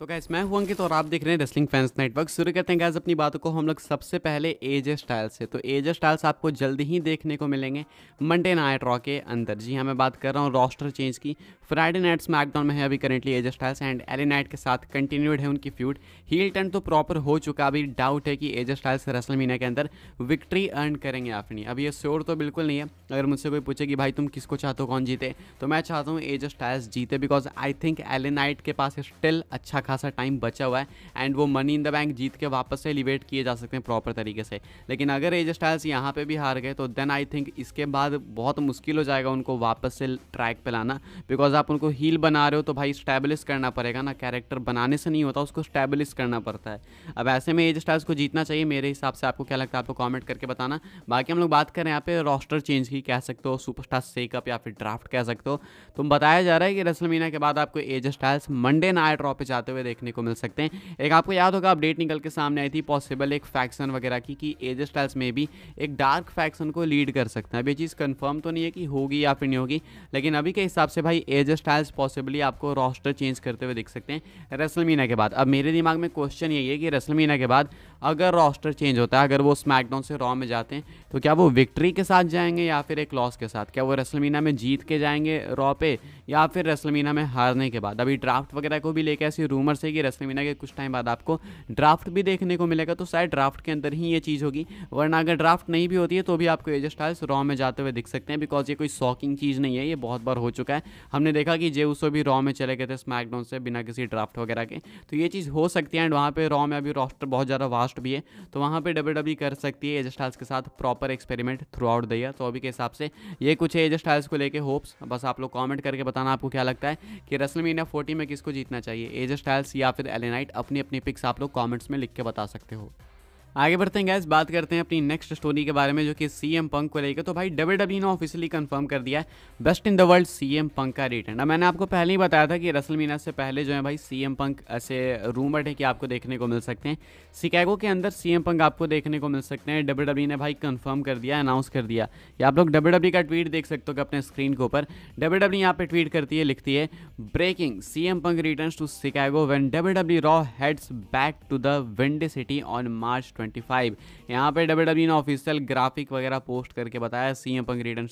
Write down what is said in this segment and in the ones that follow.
तो गैस मैं हूं अंकित और आप देख रहे हैं रेसलिंग फैंस नेटवर्क शुरू करते हैं गैस अपनी बातों को हम लोग सबसे पहले एज स्टाइल से तो एज स्टाइल्स आपको जल्दी ही देखने को मिलेंगे मंडे नाइट रॉ के अंदर जी हाँ मैं बात कर रहा हूँ रोस्टर चेंज की फ्राइडे नाइट स्मैकडाउन में है अभी currently AJ Styles and LA Knight के साथ कंटिन्यूड है उनकी फ्यूड हील टर्न तो प्रॉपर हो चुका अभी डाउट है कि एज स्टाइल्स रेसल के अंदर विक्ट्री अर्न करेंगे या फिर नहीं अब ये श्योर तो बिल्कुल नहीं है अगर मुझसे कोई पूछे कि भाई तुम किसको चाहते हो कौन जीते तो मैं चाहता हूँ एज स्टाइल्स जीते because I think LA Knight के पास स्टिल अच्छा खासा टाइम बचा हुआ है एंड वो मनी इन द बैंक जीत के वापस से एलिवेट किए जा सकते हैं प्रॉपर तरीके से लेकिन अगर एज स्टाइल्स यहाँ पर भी हार गए तो देन आई थिंक इसके बाद बहुत मुश्किल हो जाएगा उनको वापस से ट्रैक पर लाना बिकॉज आप उनको हील बना रहे हो तो भाई स्टैब्लिश करना पड़ेगा ना कैरेक्टर बनाने से नहीं होता उसको स्टैब्लिश करना पड़ता है अब ऐसे में एज स्टाइल्स को जीतना चाहिए मेरे हिसाब से आपको क्या लगता है आपको कॉमेंट करके बताना बाकी हम लोग बात करें यहाँ पे रोस्टर चेंज की कह सकते हो सुपरस्टार सेकअप या फिर ड्राफ्ट कह सकते हो तुम तो बताया जा रहा है कि रसलमीना के बाद आपको AJ Styles Monday Night Raw पे जाते हुए हुए देखने को मिल सकते हैं एक आपको याद होगा अपडेट निकल के सामने आई थी पॉसिबल एक फैक्शन वगैरह की कि एज स्टाइल्स में भी एक डार्क फैक्शन को लीड कर सकते हैं अब ये चीज़ कन्फर्म तो नहीं है कि होगी या फिर नहीं होगी लेकिन अभी के हिसाब से भाई एज स्टाइल्स पॉसिबली आपको रॉस्टर चेंज करते हुए देख सकते हैं रसल के बाद अब मेरे दिमाग में क्वेश्चन यही है कि रसल के बाद अगर रॉस्टर चेंज होता है अगर वो स्मैकडाउन से रॉ में जाते हैं तो क्या वो विक्ट्री के साथ जाएंगे या फिर एक लॉस के साथ क्या वो रेसलमीना में जीत के जाएंगे रॉ पे या फिर रेसलमीना में हारने के बाद अभी ड्राफ्ट वगैरह को भी लेकर ऐसी रूमर्स है कि रेसलमीना के कुछ टाइम बाद आपको ड्राफ्ट भी देखने को मिलेगा तो शायद ड्राफ्ट के अंदर ही ये चीज़ होगी वरना अगर ड्राफ्ट नहीं भी होती है तो भी आपको एज स्टाइल्स रॉ में जाते हुए दिख सकते हैं बिकॉज ये कोई शॉकिंग चीज़ नहीं है ये बहुत बार हो चुका है हमने देखा कि जे उसो भी रॉ में चले गए थे स्मैकडाउन से बिना किसी ड्राफ्ट वगैरह के तो ये चीज़ हो सकती है एंड वहाँ पर रॉ में अभी रॉस्टर बहुत ज़्यादा पास्ट भी है तो वहाँ पर डब्ल्यू डब्ल्यू कर सकती है एजस्टाइल्स के साथ proper experiment throughout the year तो अभी के हिसाब से ये कुछ है एजस्टाइल्स को लेकर होप्स बस आप लोग कॉमेंट करके बताना आपको क्या लगता है कि रसल मीना फोर्टी में किसको जीतना चाहिए एजस्टाइल्स या फिर एलेनाइट अपनी अपनी पिक्स आप लोग कॉमेंट्स में लिख के बता सकते हो आगे बढ़ते हैं गैस बात करते हैं अपनी नेक्स्ट स्टोरी के बारे में जो कि सी एम पंक को लेकर तो भाई डब्ल्यू डब्ल्यू ने ऑफिशियली कंफर्म कर दिया है best in the world C M Punk का रिटर्न अब मैंने आपको पहले ही बताया था कि रसल मीना से पहले जो है भाई सी एम पंक ऐसे रूमर्ड है कि आपको देखने को मिल सकते हैं शिकागो के अंदर सी एम पंक आपको देखने को मिल सकते हैं डब्ल्यू डब्ल्यू ने भाई कन्फर्म कर दिया अनाउंस कर दिया या आप लोग डब्ल्यू डब्ल्यू का ट्वीट देख सकते हो अपने स्क्रीन के ऊपर डब्ल्यू डब्ल्यू यहाँ पे ट्वीट करती है लिखती है breaking C M Punk return to Chicago when W W Raw heads back to the windy city on March five यहाँ पे डब्ल्यू डब्ल्यू e ने ऑफिशियल ग्राफिक वगैरह पोस्ट करके बताया C M Punk return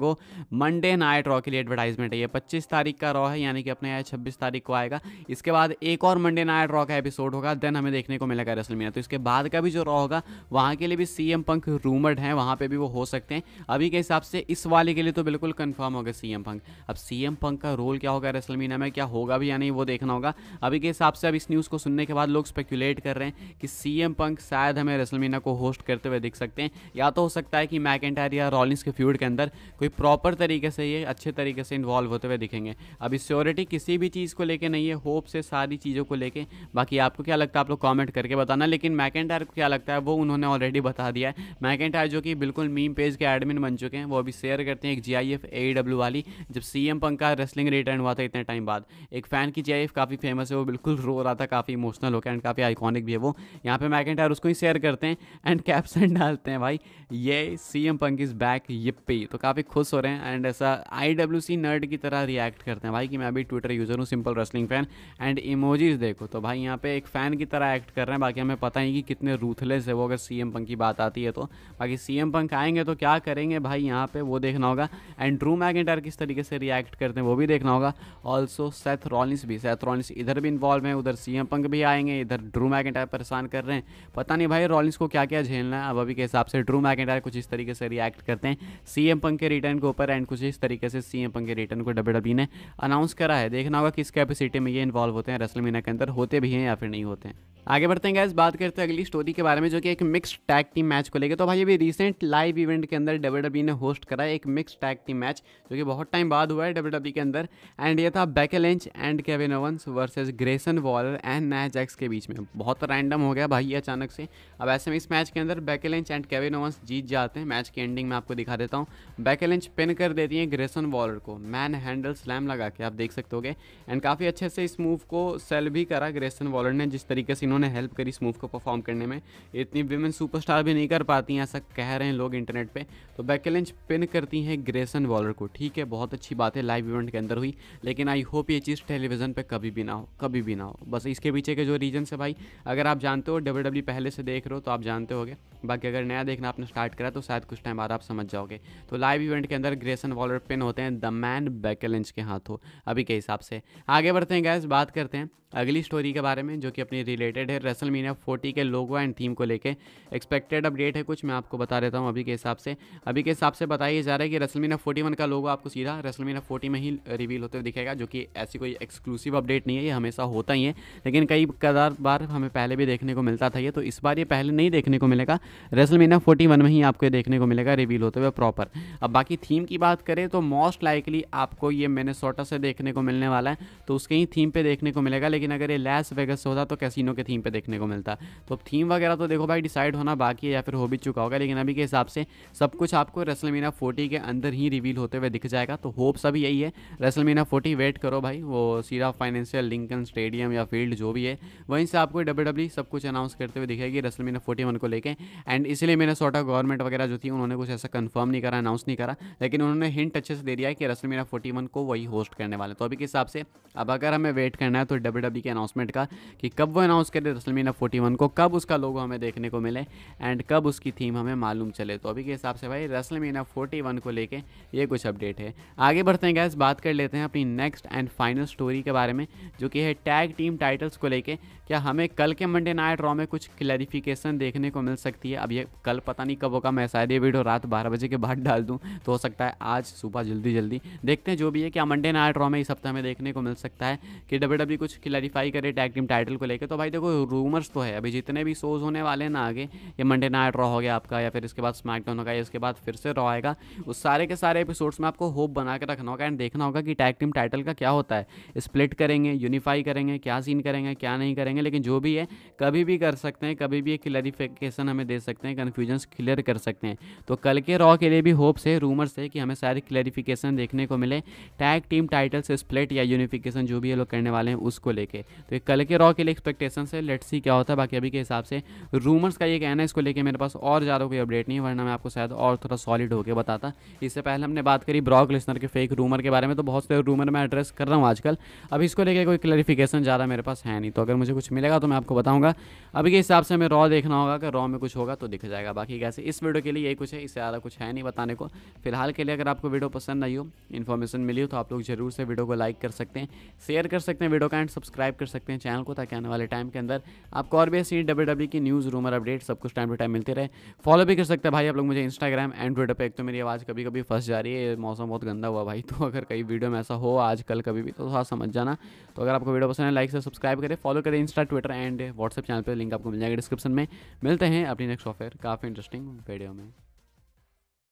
to Monday Night Raw के लिए advertisement है ये पच्चीस तारीख का रॉ है यानी कि अपने यहाँ छब्बीस तारीख को आएगा इसके बाद एक और मंडे नाइट रॉ का एपिसोड होगा देन हमें देखने को मिलेगा मीना तो इसके बाद का भी जो रॉ होगा वहाँ के लिए भी सी एम पंख रूमर्ड है वहाँ पर भी वो हो सकते हैं अभी के हिसाब से इस वाले के लिए तो बिल्कुल कन्फर्म होगा सी एम पंख अब सी एम पंख का रोल क्या होगा मीना में क्या होगा भी या नहीं वो देखना होगा अभी के हिसाब से अब इस न्यूज़ को सुनने के बाद लोग स्पेक्यूलेट कर रहे हैं कि सी एम पंख शायद शायद हमें रेसलमीना को होस्ट करते हुए दिख सकते हैं या तो हो सकता है कि मैकेंटायर या रॉलिंस के फ्यूड के अंदर कोई प्रॉपर तरीके से ये अच्छे तरीके से इन्वॉल्व होते हुए दिखेंगे अभी स्योरिटी किसी भी चीज़ को लेकर नहीं है होप से सारी चीज़ों को लेकर बाकी आपको क्या लगता है आप लोग कॉमेंट करके बताना लेकिन मैकेंटायर को क्या लगता है वो उन्होंने ऑलरेडी बता दिया है मैकेंटायर जो कि बिल्कुल मीम पेज के एडमिन बन चुके हैं वो अभी शेयर करते हैं एक जी आई एफ ए डब्ल्यू वाली जब सी एम पंक का रेसलिंग रिटर्न हुआ था इतने टाइम बाद एक फ़ैन की जी आई एफ काफ़ी फेमस है वो बिल्कुल रो रहा था काफ़ी इमोशनल होकर एंड काफ़ी आइकॉनिक भी है वो यहाँ पे मैकेंटायर उसको शेयर करते हैं एंड कैप्शन डालते हैं भाई ये C M Punk is back yippee तो काफ़ी खुश हो रहे हैं एंड ऐसा आई डब्ल्यू सी नर्ड की तरह रिएक्ट करते हैं भाई कि मैं अभी ट्विटर यूज़र हूँ simple wrestling fan and emojis देखो तो भाई यहाँ पे एक फ़ैन की तरह एक्ट कर रहे हैं बाकी हमें पता ही कि कितने रूथलेस है वो अगर सी एम पंक की बात आती है तो बाकी सी एम पंक आएंगे तो क्या करेंगे भाई यहाँ पर वो देखना होगा एंड ड्रू मैगेंटायर किस तरीके से रिएक्ट करते हैं वो भी देखना होगा ऑल्सो सेथ रॉलिस भी सेथ रॉलिस इधर भी इन्वॉल्व है उधर सी एम पंक भी आएंगे इधर ड्रू मैगेंटर परेशान कर रहे हैं पता नहीं नहीं भाई रॉलिंस को क्या क्या झेलना है अब अभी के हिसाब से ड्रू मैकेंटायर कुछ इस तरीके से रिएक्ट करते हैं सी एम पंक के रिटर्न के ऊपर एंड कुछ इस तरीके से सी एम पंक के रिटर्न को डब्ल्यू ने अनाउंस करा है देखना होगा किस कैपेसिटी में ये इन्वॉल्व होते हैं रसल मीना के अंदर होते भी हैं या फिर नहीं होते हैं आगे बढ़ते हैं गैस बात करते हैं अगली स्टोरी के बारे में जो कि एक मिक्स टैग टीम मैच को लेकर तो भाई अभी रिसेंट लाइव इवेंट के अंदर डब्ल्यू ने होस्ट करा एक मिक्स टैग टीम मैच जो कि बहुत टाइम बाद हुआ है डब्ल्यू के अंदर एंड ये था Becky Lynch and Kevin Owens versus Grayson Waller and Nia Jax के बीच में बहुत रैंडम हो गया भाई अचानक से अब ऐसे में इस मैच के अंदर बैकेलेंच एंड केविन ओवंस जीत जाते हैं मैच की एंडिंग में आपको दिखा देता हूँ बैकेलेंच पिन कर देती है ग्रेसन वॉलर को मैन हैंडल स्लैम लगा के आप देख सकते गए एंड काफ़ी अच्छे से इस मूव को सेल भी करा ग्रेसन वॉलर ने जिस तरीके से इन्होंने हेल्प करी इस मूव को परफॉर्म करने में इतनी विमेन सुपरस्टार भी नहीं कर पाती हैं ऐसा कह रहे हैं लोग इंटरनेट पर तो बैकेलेंच पिन करती हैं ग्रेसन वॉलर को ठीक है बहुत अच्छी बात है लाइव इवेंट के अंदर हुई लेकिन आई होप ये चीज़ टेलीविज़न पर कभी भी ना हो कभी भी ना हो बस इसके पीछे के जो रीजन है भाई अगर आप जानते हो डब्ल्यू e पहले से देख रहे हो तो आप जानते होगे बाकी अगर नया देखना आपने स्टार्ट करा तो शायद कुछ टाइम बाद आप समझ जाओगे तो लाइव इवेंट के अंदर ग्रेसन वॉलर पिन होते हैं द मैन बैकेलेंच के हाथों अभी के हिसाब से आगे बढ़ते हैं गैस बात करते हैं अगली स्टोरी के बारे में जो कि अपनी रिलेटेड है रेसल मीना फोर्टी के लोगो एंड थीम को लेके एक्सपेक्टेड अपडेट है कुछ मैं आपको बता देता हूँ अभी के हिसाब से अभी के हिसाब से बताया जा रहा है कि रेसल मीना फोर्टी वन का लोगो आपको सीधा रेसल मीना फोर्टी में ही रिवील होते हुए दिखेगा जो कि ऐसी कोई एक्सक्लूसिव अपडेट नहीं है ये हमेशा होता ही है लेकिन कई कदार बार हमें पहले भी देखने को मिलता था ये तो इस बार ये पहले नहीं देखने को मिलेगा रेसल मीना फोर्टी वन में ही आपको ये देखने को मिलेगा रिवील होते हुए प्रॉपर अब बाकी थीम की बात करें तो मोस्ट लाइकली आपको ये मैंने से देखने को मिलने वाला है तो उसके ही थीम पर देखने को मिलेगा लेकिन अगर ये लैस वेगस होता तो कैसीनो के थीम पे देखने को मिलता तो अब थीम वगैरह तो देखो भाई डिसाइड होना बाकी है या फिर हो भी चुका होगा लेकिन अभी के हिसाब से सब कुछ आपको रेसलमीना फोर्टी के अंदर ही रिवील होते हुए दिख जाएगा तो होप सभी यही है रेसलमीना फोर्टी वेट करो भाई वो सीरा फाइनेंशियल लिंकन स्टेडियम या फील्ड जो भी है वहीं से आपको डब्ल्यू e सब कुछ अनाउंस करते हुए दिखेगी रेसलमीना फोर्टी को लेकर एंड इसलिए मैंने सोटा गवर्नमेंट वगैरह जो थी उन्होंने कुछ ऐसा कन्फर्म नहीं करा अनाउंस नहीं करा लेकिन उन्होंने हिंट अच्छे से दे दिया कि रसल मीना फोर्टी को वही होस्ट करने वाले तो अभी के हिसाब से अब अगर हमें वेट करना है तो डब्ल्यू डब्ल्यू के अनाउंसमेंट का कि कब वो अनाउंस करे रसलमीना फोर्टी को कब उसका लोगो हमें देखने को मिले एंड कब उसकी थीम हमें मालूम चले तो अभी के हिसाब से भाई रसलमीना फोर्टी को लेके ये कुछ अपडेट है आगे बढ़ते हैं गैस बात कर लेते हैं अपनी नेक्स्ट एंड फाइनल स्टोरी के बारे में जो कि है टैग टीम टाइटल्स को लेके क्या हमें कल के मंडे नाइट रॉ में कुछ क्लैरिफिकेशन देखने को मिल सकती है अब ये कल पता नहीं कब होगा मैं शायद ये वीडियो रात बारह बजे के बाद डाल दूँ तो हो सकता है आज सुबह जल्दी जल्दी देखते हैं जो भी है क्या मंडे नाइट रॉ में इस हफ्ते हमें देखने को मिल सकता है कि डब्ल्यू e कुछ खिला क्लैरिफाई करे टैग टीम टाइटल को लेकर तो भाई देखो रूमर्स तो है अभी जितने भी शोज होने वाले हैं ना आगे ये मंडे नाइट रॉ हो गया आपका या फिर इसके बाद स्मैकडाउन होगा या इसके बाद फिर से रॉ आएगा उस सारे के सारे एपिसोड्स में आपको होप बना के रखना होगा एंड देखना होगा कि टैग टीम टाइटल का क्या होता है स्प्लिट करेंगे यूनिफाई करेंगे क्या सीन करेंगे क्या नहीं करेंगे लेकिन जो भी है कभी भी कर सकते हैं कभी भी एक क्लैरिफिकेशन हमें दे सकते हैं कन्फ्यूजन्स क्लियर कर सकते हैं तो कल के रॉ के लिए भी होप्स है रूमर्स है कि हमें सारी क्लैरिफिकेशन देखने को मिले टैग टीम टाइटल से स्प्लिट या यूनिफिकेशन जो भी ये लोग करने वाले हैं उसको लेकर लेके तो ये कल के रॉ के लिए एक्सपेक्टेशन है लेट सी क्या होता है बाकी अभी के हिसाब से रूमर्स का ये कहना है इसको लेके मेरे पास और ज़्यादा कोई अपडेट नहीं है वरना मैं आपको शायद और थोड़ा सॉलिड होकर बताता इससे पहले हमने बात करी ब्रॉक लिस्नर के फेक रूमर के बारे में तो बहुत से रूमर मैं एड्रेस कर रहा हूँ आजकल अब इसको लेकर कोई क्लैरिफिकेशन ज़्यादा मेरे पास है नहीं तो अगर मुझे कुछ मिलेगा तो मैं आपको बताऊँगा अभी के हिसाब से हमें रॉ देखना होगा अगर रॉ में कुछ होगा तो दिख जाएगा बाकी कैसे इस वीडियो के लिए यही कुछ है इससे ज़्यादा कुछ है नहीं बताने को फिलहाल के लिए अगर आपको वीडियो पसंद आई हो इन्फॉर्मेशन मिली हो तो आप लोग जरूर से वीडियो को लाइक कर सकते हैं शेयर कर सकते हैं वीडियो का एंड सब्सक्राइब सब्सक्राइब कर सकते हैं चैनल को ताकि आने वाले टाइम के अंदर आपको और भी ऐसी डब्ल्यू डब्ल्यू e की न्यूज़ रूमर अपडेट सब कुछ टाइम टू टाइम मिलते रहे फॉलो भी कर सकते हैं भाई आप लोग मुझे इंस्टाग्राम एंड ट्विटर पर एक तो मेरी आवाज़ कभी कभी फंस जा रही है मौसम बहुत गंदा हुआ भाई तो अगर कहीं वीडियो में ऐसा हो आज कल कभी भी तो थोड़ा समझ जाना तो अगर आपको वीडियो पसंद है लाइक से सब्सक्राइब करें फॉलो करें Insta Twitter and WhatsApp channel पर लिंक आपको मिल जाएगा डिस्क्रिप्शन में मिलते हैं अपनी नेक्स्ट ऑफर काफ़ी इंटरेस्टिंग वीडियो में